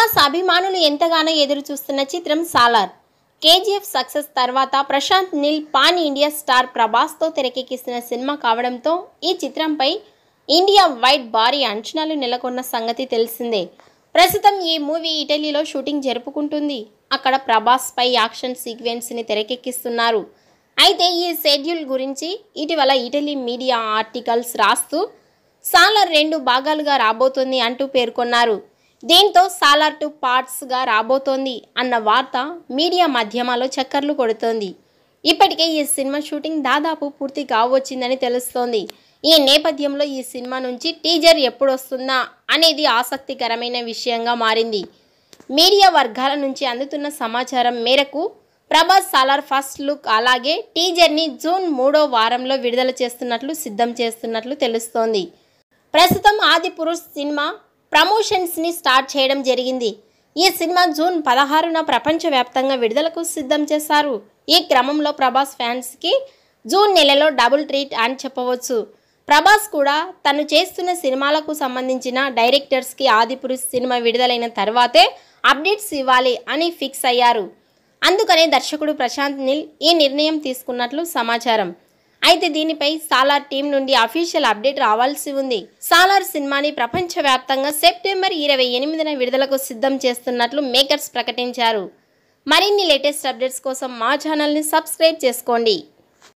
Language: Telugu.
ప్రభాస్ అభిమానులు ఎంతగానో ఎదురు చూస్తున్న చిత్రం సాలార్ కేజీఎఫ్ సక్సెస్ తర్వాత Prashanth Neel pan India star ప్రభాస్తో తెరకెక్కిస్తున్న సినిమా కావడంతో ఈ చిత్రంపై ఇండియా వైడ్ భారీ అంచనాలు నెలకొన్న సంగతి తెలిసిందే ప్రస్తుతం ఈ మూవీ ఇటలీలో షూటింగ్ జరుపుకుంటుంది అక్కడ ప్రభాస్పై యాక్షన్ సీక్వెన్స్ని తెరకెక్కిస్తున్నారు అయితే ఈ షెడ్యూల్ గురించి ఇటీవల ఇటలీ మీడియా ఆర్టికల్స్ రాస్తూ సాలర్ రెండు భాగాలుగా రాబోతుంది అంటూ పేర్కొన్నారు దీంతో సాలార్ టు పార్ట్స్గా రాబోతోంది అన్న వార్త మీడియా మాధ్యమాల్లో చక్కర్లు కొడుతోంది ఇప్పటికే ఈ సినిమా షూటింగ్ దాదాపు పూర్తి కావచ్చిందని తెలుస్తోంది ఈ నేపథ్యంలో ఈ సినిమా నుంచి టీజర్ ఎప్పుడు వస్తుందా అనేది ఆసక్తికరమైన విషయంగా మారింది మీడియా వర్గాల నుంచి అందుతున్న సమాచారం మేరకు ప్రభాస్ సాలార్ ఫస్ట్ లుక్ అలాగే టీజర్ని జూన్ మూడో వారంలో విడుదల చేస్తున్నట్లు సిద్ధం చేస్తున్నట్లు తెలుస్తోంది ప్రస్తుతం ఆది పురుష్ సినిమా ప్రమోషన్స్ని స్టార్ట్ చేయడం జరిగింది ఈ సినిమా జూన్ పదహారున ప్రపంచవ్యాప్తంగా విడుదలకు సిద్ధం చేశారు ఈ క్రమంలో ప్రభాస్ ఫ్యాన్స్కి జూన్ నెలలో డబుల్ ట్రీట్ అని చెప్పవచ్చు ప్రభాస్ కూడా తను చేస్తున్న సినిమాలకు సంబంధించిన డైరెక్టర్స్కి ఆదిపురుష్ సినిమా విడుదలైన తర్వాతే అప్డేట్స్ ఇవ్వాలి అని ఫిక్స్ అయ్యారు అందుకనే దర్శకుడు ప్రశాంత్ నిల్ ఈ నిర్ణయం తీసుకున్నట్లు సమాచారం అయితే దీనిపై సాలార్ టీం నుండి అఫీషియల్ అప్డేట్ రావాల్సి ఉంది సాలార్ సినిమాని ప్రపంచవ్యాప్తంగా సెప్టెంబర్ ఇరవై ఎనిమిదిన విడుదలకు సిద్ధం చేస్తున్నట్లు మేకర్స్ ప్రకటించారు మరిన్ని లేటెస్ట్ అప్డేట్స్ కోసం మా ఛానల్ని సబ్స్క్రైబ్ చేసుకోండి